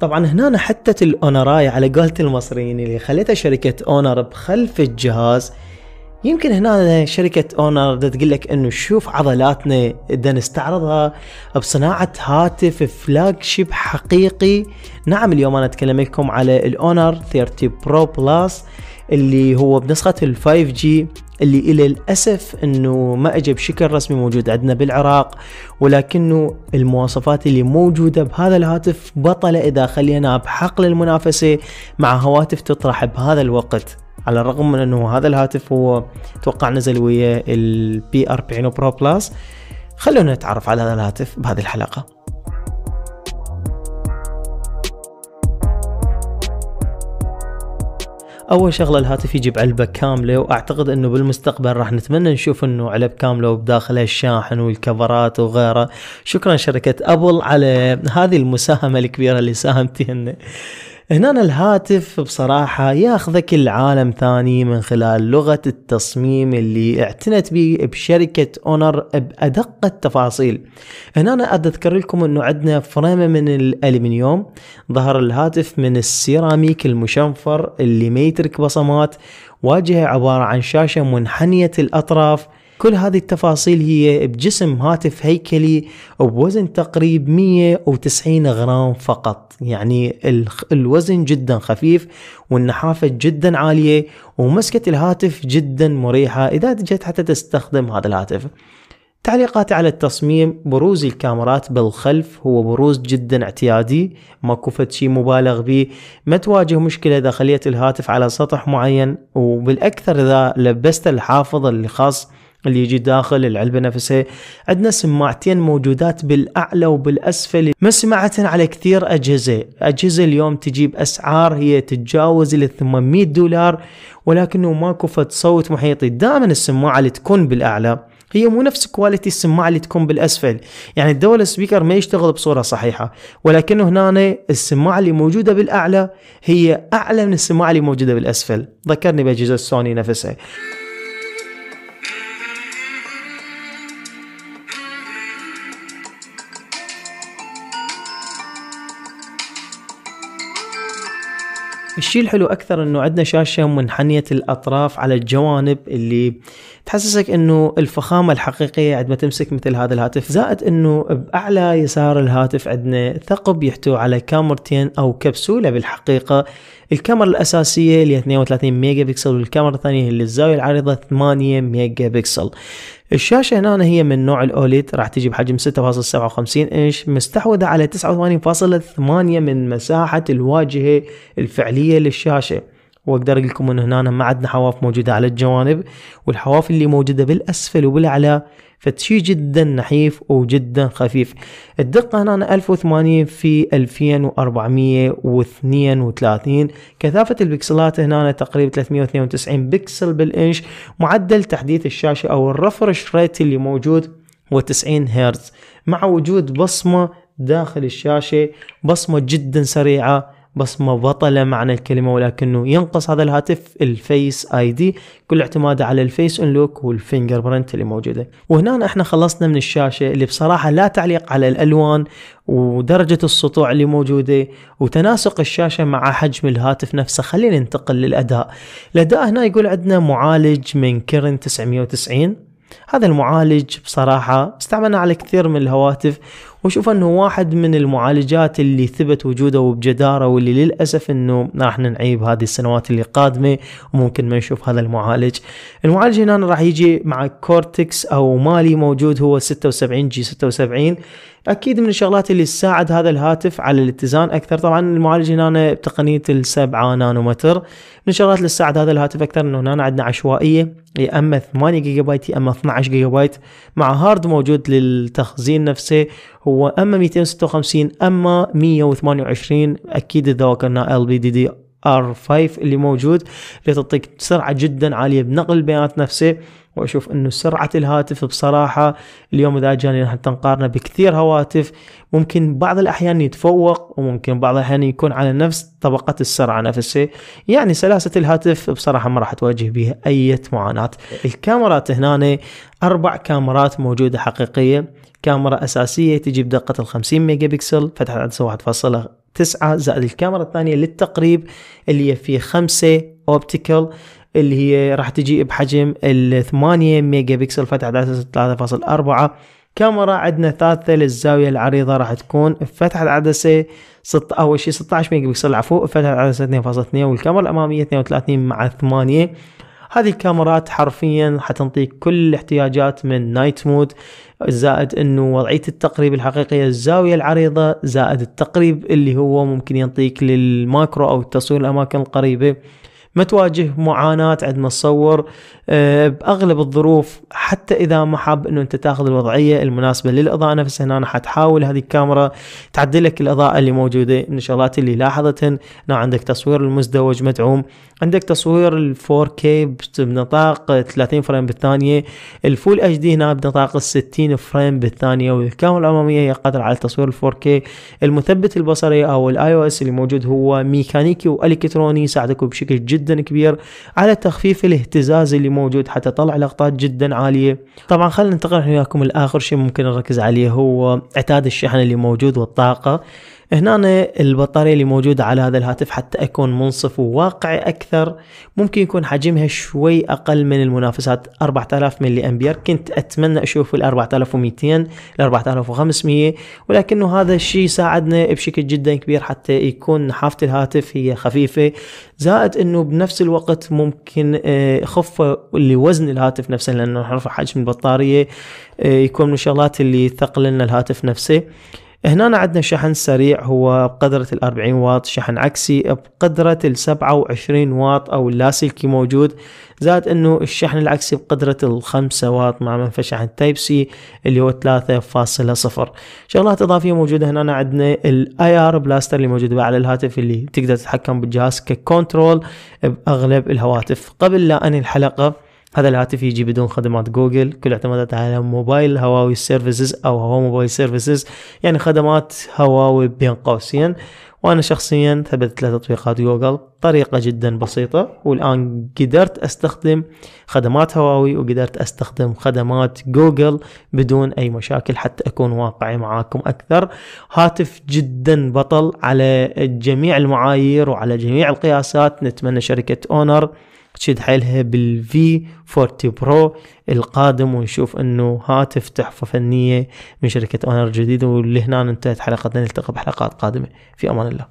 طبعا هنا حتى الاونراي على قولة المصريين اللي خليتها شركة اونر بخلف الجهاز يمكن هنا شركة اونر تقول لك انه شوف عضلاتنا اذا نستعرضها بصناعة هاتف فلاج شيب حقيقي نعم اليوم انا اتكلم لكم على الاونر 30 برو بلس اللي هو بنسخة ال 5G اللي الى الاسف انه ما اجى بشكل رسمي موجود عندنا بالعراق ولكنه المواصفات اللي موجوده بهذا الهاتف بطله اذا خليناه بحقل المنافسه مع هواتف تطرح بهذا الوقت على الرغم من انه هذا الهاتف هو توقع نزل ويا البي 40 برو بلس خلونا نتعرف على هذا الهاتف بهذه الحلقه اول شغله الهاتف يجيب علبه كامله واعتقد انه بالمستقبل راح نتمنى نشوف انه علب كامله وبداخلها الشاحن والكفرات وغيره شكرا شركه ابل على هذه المساهمه الكبيره اللي ساهمتي هنا الهاتف بصراحة ياخذك العالم ثاني من خلال لغة التصميم اللي اعتنت به بشركة اونر بأدق التفاصيل هنا أذكر لكم أنه عندنا فريمة من الألمنيوم ظهر الهاتف من السيراميك المشنفر اللي ما يترك بصمات واجهة عبارة عن شاشة منحنية الأطراف كل هذه التفاصيل هي بجسم هاتف هيكلي بوزن تقريب 190 غرام فقط يعني الوزن جدا خفيف والنحافة جدا عالية ومسكة الهاتف جدا مريحة إذا جيت حتى تستخدم هذا الهاتف تعليقاتي على التصميم بروز الكاميرات بالخلف هو بروز جدا اعتيادي ما كفت شيء مبالغ به ما تواجه مشكله اذا خليت الهاتف على سطح معين وبالاكثر اذا لبست الحافظ اللي خاص اللي يجي داخل العلبة نفسها عندنا سماعتين موجودات بالأعلى وبالأسفل مسمعة على كثير أجهزة أجهزة اليوم تجيب أسعار هي تتجاوز ال 800 دولار ولكنه ماكو كفت صوت محيطي دائما السماعة اللي تكون بالأعلى هي مو نفس كواليتي السماعة اللي تكون بالأسفل يعني الدول السبيكر ما يشتغل بصورة صحيحة ولكن هنا السماعة اللي موجودة بالأعلى هي أعلى من السماعة اللي موجودة بالأسفل ذكرني بأجهزة سوني نفسها الشيء الحلو اكثر انه عندنا شاشه منحنيه الاطراف على الجوانب اللي تحسسك انه الفخامه الحقيقيه عندما تمسك مثل هذا الهاتف زائد انه باعلى يسار الهاتف عندنا ثقب يحتوي على كاميرتين او كبسوله بالحقيقه الكاميرا الاساسيه اللي 32 ميجا بكسل والكاميرا الثانيه اللي الزاويه العريضه 8 ميجا بكسل الشاشة هنا هي من نوع الأوليد راح تجي بحجم 6.57 إنش مستحوذة على 89.8 من مساحة الواجهة الفعلية للشاشة واقدر اقول لكم انه هنا ما عندنا حواف موجوده على الجوانب والحواف اللي موجوده بالاسفل وبالاعلى فشي جدا نحيف وجدا خفيف الدقة هنا 1080 في 2432 كثافة البكسلات هنا تقريبا 392 بكسل بالإنش معدل تحديث الشاشة أو الرفرش ريت اللي موجود هو 90 هرتز مع وجود بصمة داخل الشاشة بصمة جدا سريعة بصمة بطلة معنى الكلمة ولكنه ينقص هذا الهاتف الفيس اي دي كل اعتماده على الفيس ان لوك والفينجر برنت اللي موجودة وهنا احنا خلصنا من الشاشة اللي بصراحة لا تعليق على الالوان ودرجة السطوع اللي موجودة وتناسق الشاشة مع حجم الهاتف نفسه خلينا ننتقل للأداء الأداء هنا يقول عندنا معالج من كيرن 990 هذا المعالج بصراحة استعملناه على كثير من الهواتف واشوف انه واحد من المعالجات اللي ثبت وجوده وبجداره واللي للاسف انه راح ننعيه هذه السنوات اللي قادمه وممكن ما نشوف هذا المعالج. المعالج هنا راح يجي مع كورتكس او مالي موجود هو 76 جي 76 اكيد من الشغلات اللي تساعد هذا الهاتف على الاتزان اكثر طبعا المعالج هنا بتقنيه السبعة نانومتر من الشغلات اللي تساعد هذا الهاتف اكثر انه هنا عندنا عشوائيه يا اما 8 جيجا بايت يا اما 12 جيجا بايت مع هارد موجود للتخزين نفسه هو اما 256 اما 128 اكيد اذا ال بي دي دي R5 اللي موجود اللي تعطيك سرعة جدا عالية بنقل البيانات نفسه واشوف انه سرعة الهاتف بصراحة اليوم اذا جاني حتى نقارنه بكثير هواتف ممكن بعض الاحيان يتفوق وممكن بعض الاحيان يكون على نفس طبقة السرعة نفسها يعني سلاسة الهاتف بصراحة ما راح تواجه بها اي معاناة الكاميرات هنا اربع كاميرات موجودة حقيقية كاميرا اساسية تجي بدقة ال 50 ميجا بكسل فتحة عدسة 1.1 تسعة زائد الكاميرا الثانية للتقريب اللي هي في خمسة اوبتيكال اللي هي راح تجي بحجم الثمانية ميجا بكسل فتحة عدسة اربعة كاميرا عندنا ثالثة للزاوية العريضة راح تكون فتحة عدسة ست أول شيء 16 ميجا بكسل عفوا فتحة عدسة 2.2 والكاميرا الأمامية 32 مع 8 هذه الكاميرات حرفيا حتنطيك كل الاحتياجات من نايت مود زائد انه وضعيه التقريب الحقيقيه الزاويه العريضه زائد التقريب اللي هو ممكن ينطيك للماكرو او التصوير الاماكن القريبه ما تواجه معاناه عند ما تصور آه، باغلب الظروف حتى اذا ما حاب انه انت تاخذ الوضعيه المناسبه للاضاءه نفسها هنا حتحاول هذه الكاميرا تعدل لك الاضاءه اللي موجوده من الشغلات اللي لاحظتها هنا عندك تصوير المزدوج مدعوم عندك تصوير ال 4K بنطاق 30 فريم بالثانيه الفول اتش دي هنا بنطاق 60 فريم بالثانيه والكاميرا الاماميه هي قادره على تصوير ال 4K المثبت البصري او الاي او اس اللي موجود هو ميكانيكي والكتروني يساعدك بشكل جدا جدا كبير على تخفيف الاهتزاز اللي موجود حتى طلع لقطات جدا عاليه طبعا خلينا ننتقل وياكم الاخر شيء ممكن نركز عليه هو اعتاد الشحن اللي موجود والطاقه هنا البطارية اللي موجودة على هذا الهاتف حتى أكون منصف وواقعي أكثر ممكن يكون حجمها شوي أقل من المنافسات 4000 ملي أمبير كنت أتمنى أشوف ال 4200 ل 4500 ولكنه هذا الشيء ساعدنا بشكل جدا كبير حتى يكون حافة الهاتف هي خفيفة زائد أنه بنفس الوقت ممكن آه، خفة لوزن وزن الهاتف نفسه لأنه نرفع حجم البطارية آه، يكون من الشغلات اللي ثقل لنا الهاتف نفسه هنا عندنا شحن سريع هو بقدرة ال 40 واط شحن عكسي بقدرة ال 27 واط او اللاسلكي موجود زاد انه الشحن العكسي بقدرة ال 5 واط مع منفذ شحن تايب سي اللي هو 3.0 شغلات اضافية موجودة هنا عندنا الاي ار بلاستر اللي موجود على الهاتف اللي تقدر تتحكم بالجهاز ككنترول باغلب الهواتف قبل لا انهي الحلقة هذا الهاتف يجي بدون خدمات جوجل كل اعتمادات على موبايل هواوي سيرفيسز او هواوي موبايل سيرفيسز يعني خدمات هواوي بين قوسين وانا شخصيا ثبتت له تطبيقات جوجل طريقه جدا بسيطه والان قدرت استخدم خدمات هواوي وقدرت استخدم خدمات جوجل بدون اي مشاكل حتى اكون واقعي معاكم اكثر هاتف جدا بطل على جميع المعايير وعلى جميع القياسات نتمنى شركه اونر تشد حيلها بالفي 40 برو القادم ونشوف انه هاتف تحفة فنية من شركة اونر جديدة ولهنا انتهت حلقتنا نلتقي بحلقات قادمة في امان الله